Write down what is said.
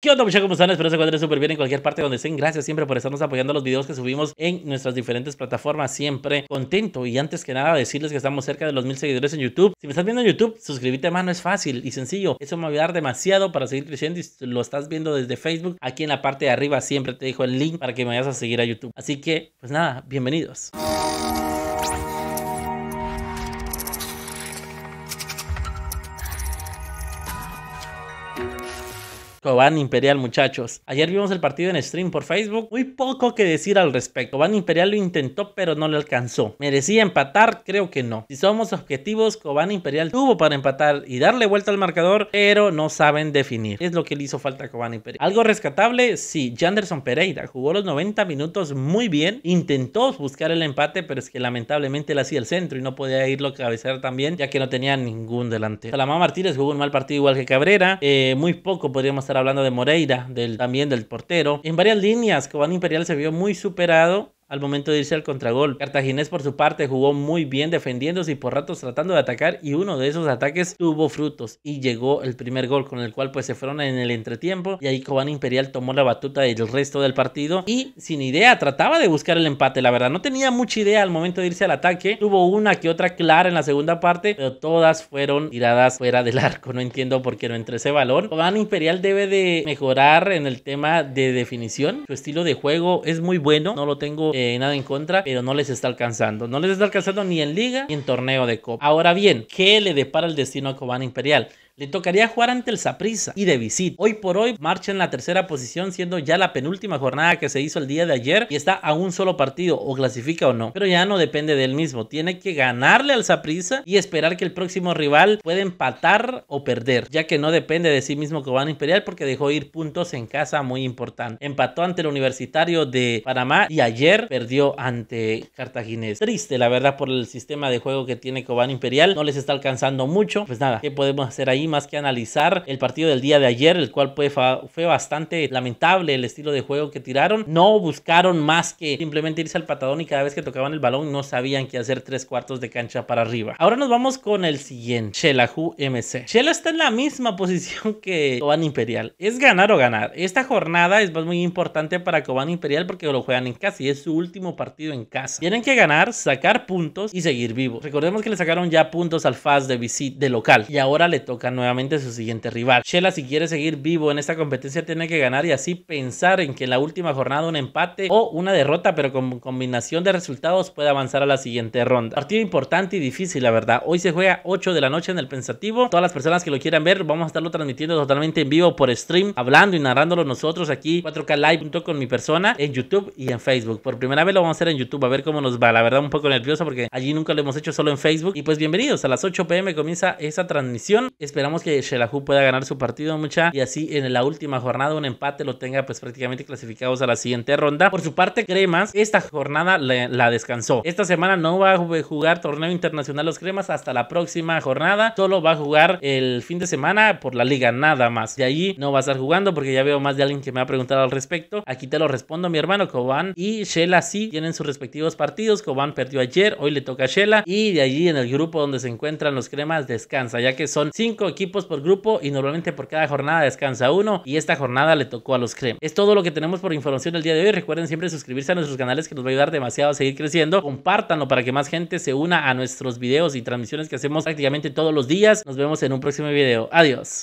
¿Qué onda muchachos? ¿Cómo están? Espero se encuentren súper bien en cualquier parte donde estén. Gracias siempre por estarnos apoyando los videos que subimos en nuestras diferentes plataformas. Siempre contento y antes que nada decirles que estamos cerca de los mil seguidores en YouTube. Si me estás viendo en YouTube, suscríbete mano, es fácil y sencillo. Eso me va a ayudar demasiado para seguir creciendo y si lo estás viendo desde Facebook, aquí en la parte de arriba siempre te dejo el link para que me vayas a seguir a YouTube. Así que, pues nada, bienvenidos. Cobán Imperial, muchachos. Ayer vimos el partido en stream por Facebook. Muy poco que decir al respecto. Cobán Imperial lo intentó, pero no le alcanzó. ¿Merecía empatar? Creo que no. Si somos objetivos, Cobán Imperial tuvo para empatar y darle vuelta al marcador, pero no saben definir. Es lo que le hizo falta a Cobán Imperial. Algo rescatable, sí. Janderson Pereira jugó los 90 minutos muy bien. Intentó buscar el empate, pero es que lamentablemente le hacía el centro y no podía irlo a cabezar también, ya que no tenía ningún delantero. Salamán Martínez jugó un mal partido igual que Cabrera. Eh, muy poco podríamos estar hablando de Moreira, del, también del portero. En varias líneas, Cobán Imperial se vio muy superado al momento de irse al contragol. Cartaginés por su parte jugó muy bien defendiéndose y por ratos tratando de atacar y uno de esos ataques tuvo frutos y llegó el primer gol con el cual pues se fueron en el entretiempo y ahí Cobán Imperial tomó la batuta del resto del partido y sin idea trataba de buscar el empate la verdad no tenía mucha idea al momento de irse al ataque tuvo una que otra clara en la segunda parte pero todas fueron tiradas fuera del arco no entiendo por qué no entré ese balón Cobán Imperial debe de mejorar en el tema de definición su estilo de juego es muy bueno no lo tengo eh, nada en contra, pero no les está alcanzando. No les está alcanzando ni en liga ni en torneo de copa. Ahora bien, ¿qué le depara el destino a Cobana Imperial? Le tocaría jugar ante el Saprissa y de visita. Hoy por hoy marcha en la tercera posición, siendo ya la penúltima jornada que se hizo el día de ayer y está a un solo partido, o clasifica o no. Pero ya no depende de él mismo. Tiene que ganarle al Saprissa y esperar que el próximo rival pueda empatar o perder, ya que no depende de sí mismo Cobán Imperial porque dejó ir puntos en casa muy importante. Empató ante el Universitario de Panamá y ayer perdió ante Cartaginés. Triste, la verdad, por el sistema de juego que tiene Cobán Imperial. No les está alcanzando mucho. Pues nada, ¿qué podemos hacer ahí? más que analizar el partido del día de ayer, el cual fue, bastante lamentable el estilo de juego que tiraron. No buscaron más que simplemente irse al patadón y cada vez que tocaban el balón no sabían que hacer tres cuartos de cancha para arriba. Ahora nos vamos con el siguiente, Shelahu MC. Shela está en la misma posición que Cobán Imperial. Es ganar o ganar. Esta jornada es muy importante para Cobán Imperial porque lo juegan en casa y es su último partido en casa. Tienen que ganar, sacar puntos y seguir vivo, Recordemos que le sacaron ya puntos al FAS de visit de local y ahora le tocan nuevamente su siguiente rival. Shela si quiere seguir vivo en esta competencia tiene que ganar y así pensar en que en la última jornada un empate o una derrota pero con combinación de resultados puede avanzar a la siguiente ronda. Partido importante y difícil la verdad. Hoy se juega 8 de la noche en el Pensativo. Todas las personas que lo quieran ver vamos a estarlo transmitiendo totalmente en vivo por stream, hablando y narrándolo nosotros aquí 4K Live junto con mi persona en YouTube y en Facebook. Por primera vez lo vamos a hacer en YouTube a ver cómo nos va. La verdad un poco nervioso porque allí nunca lo hemos hecho solo en Facebook. Y pues bienvenidos a las 8 pm comienza esa transmisión. Esperamos que Shelahu pueda ganar su partido, mucha, y así en la última jornada un empate lo tenga pues prácticamente clasificados a la siguiente ronda. Por su parte, Cremas, esta jornada la, descansó. Esta semana no va a jugar torneo internacional los Cremas hasta la próxima jornada. Solo va a jugar el fin de semana por la liga, nada más. De ahí no va a estar jugando porque ya veo más de alguien que me ha preguntado al respecto. Aquí te lo respondo, mi hermano. Cobán y Shela sí tienen sus respectivos partidos. Cobán perdió ayer, hoy le toca a Shela. Y de allí en el grupo donde se encuentran los Cremas descansa, ya que son cinco equipos equipos por grupo y normalmente por cada jornada descansa uno y esta jornada le tocó a los cremes. Es todo lo que tenemos por información el día de hoy. Recuerden siempre suscribirse a nuestros canales que nos va a ayudar demasiado a seguir creciendo. Compártanlo para que más gente se una a nuestros videos y transmisiones que hacemos prácticamente todos los días. Nos vemos en un próximo video. Adiós.